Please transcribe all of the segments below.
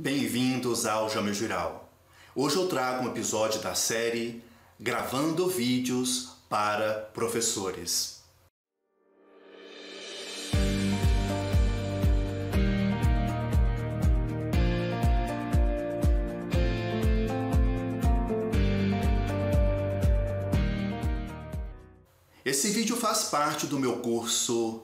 Bem-vindos ao Jame Jural. Hoje eu trago um episódio da série Gravando Vídeos para Professores. Esse vídeo faz parte do meu curso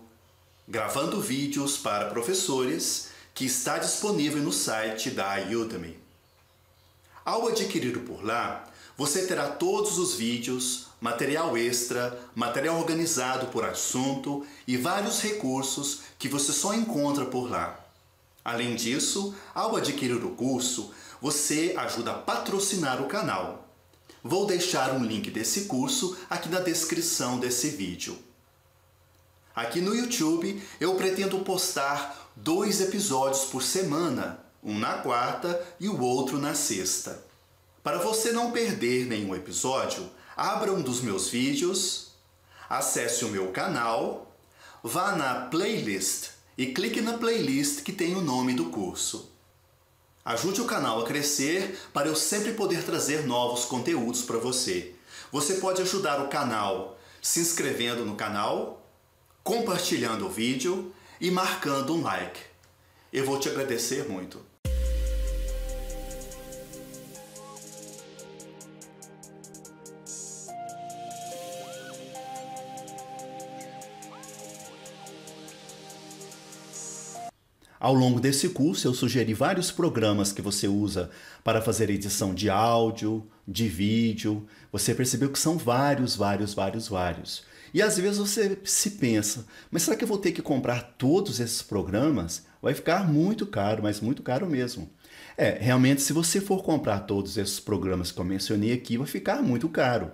Gravando Vídeos para Professores que está disponível no site da Udemy. Ao adquirir o por lá, você terá todos os vídeos, material extra, material organizado por assunto e vários recursos que você só encontra por lá. Além disso, ao adquirir o curso, você ajuda a patrocinar o canal. Vou deixar um link desse curso aqui na descrição desse vídeo. Aqui no YouTube eu pretendo postar dois episódios por semana, um na quarta e o outro na sexta. Para você não perder nenhum episódio, abra um dos meus vídeos, acesse o meu canal, vá na playlist e clique na playlist que tem o nome do curso. Ajude o canal a crescer para eu sempre poder trazer novos conteúdos para você. Você pode ajudar o canal se inscrevendo no canal, compartilhando o vídeo e marcando um like. Eu vou te agradecer muito. Ao longo desse curso, eu sugeri vários programas que você usa para fazer edição de áudio, de vídeo. Você percebeu que são vários, vários, vários, vários. E às vezes você se pensa, mas será que eu vou ter que comprar todos esses programas? Vai ficar muito caro, mas muito caro mesmo. É, realmente, se você for comprar todos esses programas que eu mencionei aqui, vai ficar muito caro.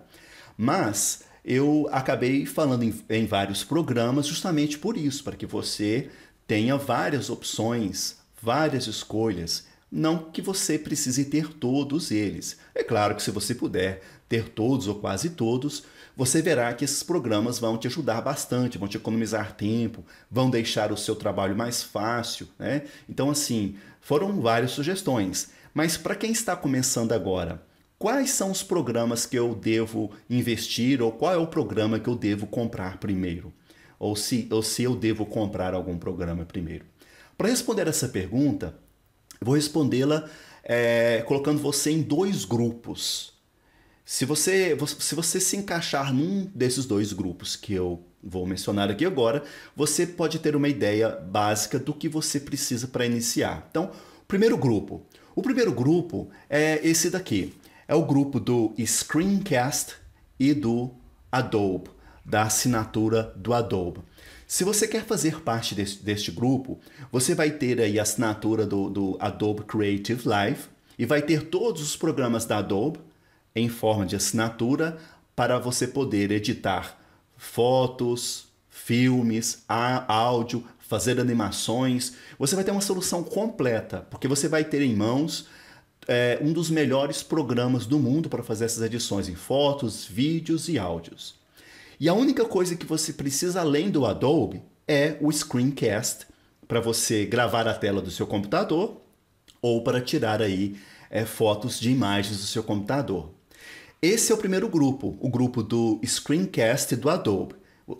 Mas eu acabei falando em, em vários programas justamente por isso, para que você tenha várias opções, várias escolhas não que você precise ter todos eles. É claro que se você puder ter todos ou quase todos, você verá que esses programas vão te ajudar bastante, vão te economizar tempo, vão deixar o seu trabalho mais fácil, né? Então assim, foram várias sugestões, mas para quem está começando agora, quais são os programas que eu devo investir ou qual é o programa que eu devo comprar primeiro? Ou se, ou se eu devo comprar algum programa primeiro? Para responder essa pergunta, eu vou respondê-la é, colocando você em dois grupos. Se você, se você se encaixar num desses dois grupos que eu vou mencionar aqui agora, você pode ter uma ideia básica do que você precisa para iniciar. Então, primeiro grupo. O primeiro grupo é esse daqui. É o grupo do Screencast e do Adobe, da assinatura do Adobe. Se você quer fazer parte deste, deste grupo, você vai ter aí a assinatura do, do Adobe Creative Live e vai ter todos os programas da Adobe em forma de assinatura para você poder editar fotos, filmes, áudio, fazer animações. Você vai ter uma solução completa, porque você vai ter em mãos é, um dos melhores programas do mundo para fazer essas edições em fotos, vídeos e áudios. E a única coisa que você precisa além do Adobe é o Screencast para você gravar a tela do seu computador ou para tirar aí é, fotos de imagens do seu computador. Esse é o primeiro grupo, o grupo do Screencast do Adobe.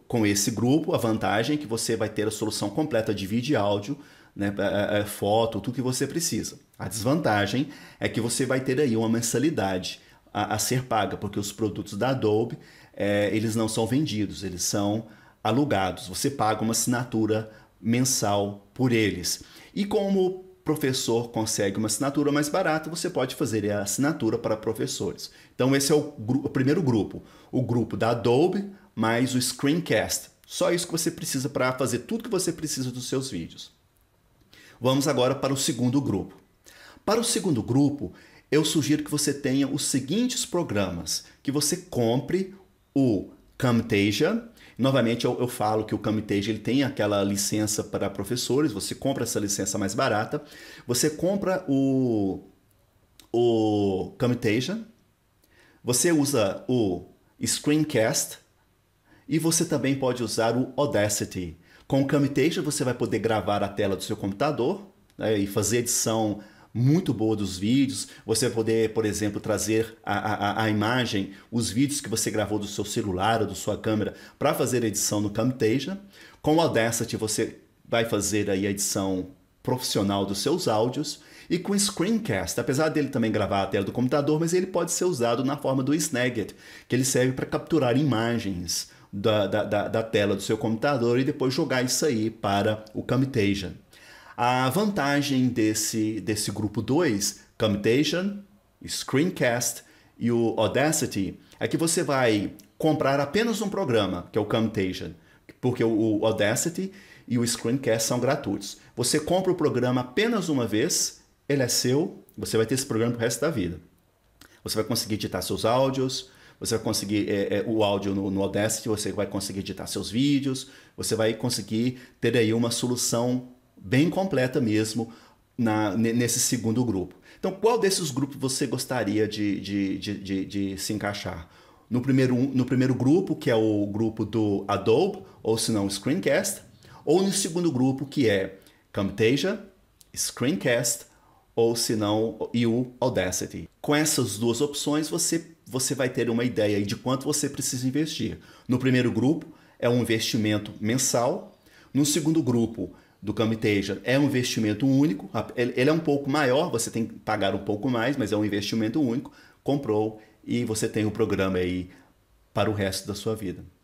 Com esse grupo, a vantagem é que você vai ter a solução completa de vídeo e áudio, né, eh, eh, foto, tudo que você precisa. A desvantagem é que você vai ter aí uma mensalidade a, a ser paga, porque os produtos da Adobe é, eles não são vendidos, eles são alugados. Você paga uma assinatura mensal por eles. E como o professor consegue uma assinatura mais barata, você pode fazer a assinatura para professores. Então esse é o, o primeiro grupo, o grupo da Adobe mais o Screencast. Só isso que você precisa para fazer tudo que você precisa dos seus vídeos. Vamos agora para o segundo grupo. Para o segundo grupo, eu sugiro que você tenha os seguintes programas, que você compre o Camtasia. Novamente, eu, eu falo que o Camtasia ele tem aquela licença para professores, você compra essa licença mais barata, você compra o, o Camtasia, você usa o Screencast e você também pode usar o Audacity. Com o Camtasia, você vai poder gravar a tela do seu computador né, e fazer edição muito boa dos vídeos. Você poder, por exemplo, trazer a, a, a imagem, os vídeos que você gravou do seu celular ou da sua câmera para fazer edição no Camtasia. Com o Audacity você vai fazer aí a edição profissional dos seus áudios e com o screencast, apesar dele também gravar a tela do computador, mas ele pode ser usado na forma do Snagit, que ele serve para capturar imagens da, da, da, da, tela do seu computador e depois jogar isso aí para o Camtasia. A vantagem desse, desse grupo 2, Camtasia, Screencast e o Audacity, é que você vai comprar apenas um programa, que é o Camtasia porque o Audacity e o Screencast são gratuitos. Você compra o programa apenas uma vez, ele é seu, você vai ter esse programa o resto da vida. Você vai conseguir editar seus áudios, você vai conseguir é, é, o áudio no, no Audacity, você vai conseguir editar seus vídeos, você vai conseguir ter aí uma solução bem completa mesmo na, nesse segundo grupo. Então, qual desses grupos você gostaria de, de, de, de, de se encaixar? No primeiro, no primeiro grupo, que é o grupo do Adobe, ou se não, Screencast, ou no segundo grupo, que é Camtasia, Screencast, ou se não, e o Audacity. Com essas duas opções, você, você vai ter uma ideia de quanto você precisa investir. No primeiro grupo, é um investimento mensal. No segundo grupo, do Camtasia é um investimento único, ele é um pouco maior, você tem que pagar um pouco mais, mas é um investimento único, comprou e você tem o programa aí para o resto da sua vida.